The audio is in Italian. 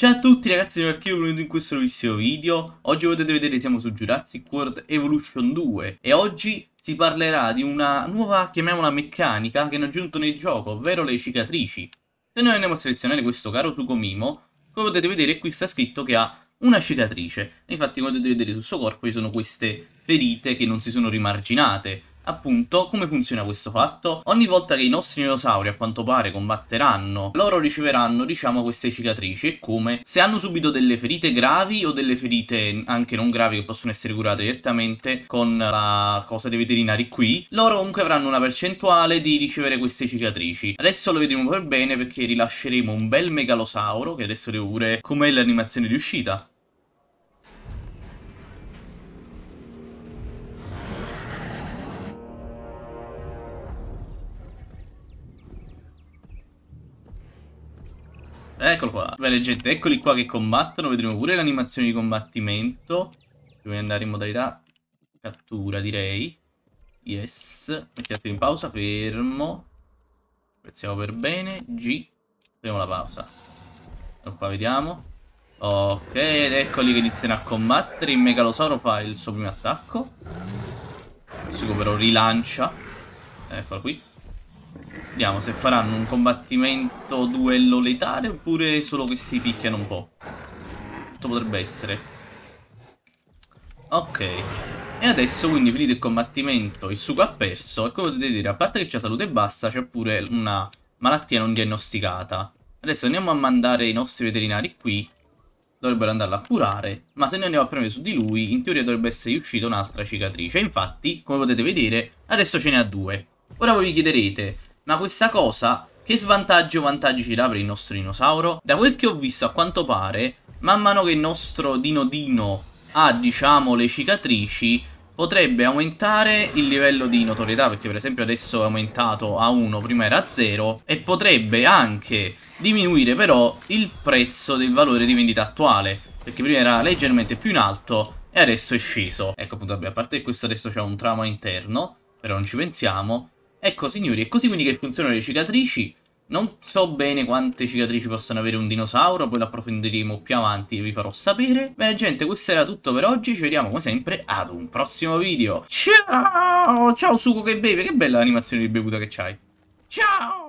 Ciao a tutti ragazzi, sono Archivio benvenuto in questo nuovissimo video. Oggi potete vedere siamo su Jurassic World Evolution 2 e oggi si parlerà di una nuova, chiamiamola meccanica, che hanno aggiunto nel gioco, ovvero le cicatrici. Se noi andiamo a selezionare questo caro Sukomimo, come potete vedere qui sta scritto che ha una cicatrice. E Infatti come potete vedere sul suo corpo ci sono queste ferite che non si sono rimarginate. Appunto, come funziona questo fatto? Ogni volta che i nostri dinosauri a quanto pare combatteranno, loro riceveranno, diciamo, queste cicatrici, come se hanno subito delle ferite gravi o delle ferite anche non gravi che possono essere curate direttamente con la cosa dei veterinari qui, loro comunque avranno una percentuale di ricevere queste cicatrici. Adesso lo vedremo per bene perché rilasceremo un bel megalosauro, che adesso devo pure com'è l'animazione di uscita. Eccolo qua. Beh, gente, eccoli qua che combattono. Vedremo pure l'animazione di combattimento. Dobbiamo andare in modalità cattura, direi. Yes. Mettiamo in pausa. Fermo. Pressiamo per bene. G. Premo la pausa. Eccolo qua, vediamo. Ok, ed eccoli che iniziano a combattere. Il Megalosauro fa il suo primo attacco. Adesso però rilancia. Eccolo qui. Vediamo se faranno un combattimento duello letale oppure solo che si picchiano un po'. Tutto potrebbe essere. Ok. E adesso quindi finito il combattimento, il sugo ha perso e come potete dire, a parte che c'è salute bassa, c'è pure una malattia non diagnosticata. Adesso andiamo a mandare i nostri veterinari qui, dovrebbero andarla a curare, ma se noi andiamo a premere su di lui, in teoria dovrebbe essere uscita un'altra cicatrice. Infatti, come potete vedere, adesso ce ne ha due. Ora voi vi chiederete, ma questa cosa che svantaggio o vantaggi ci dà per il nostro dinosauro? Da quel che ho visto a quanto pare, man mano che il nostro dinodino ha diciamo le cicatrici, potrebbe aumentare il livello di notorietà, perché per esempio adesso è aumentato a 1, prima era a 0, e potrebbe anche diminuire però il prezzo del valore di vendita attuale, perché prima era leggermente più in alto e adesso è sceso. Ecco appunto, a parte questo adesso c'è un trama interno, però non ci pensiamo, Ecco signori, è così quindi che funzionano le cicatrici. Non so bene quante cicatrici possono avere un dinosauro, poi lo approfondiremo più avanti e vi farò sapere. Bene gente, questo era tutto per oggi, ci vediamo come sempre ad un prossimo video. Ciao! Ciao Suco che beve, che bella animazione di bevuta che c'hai. Ciao!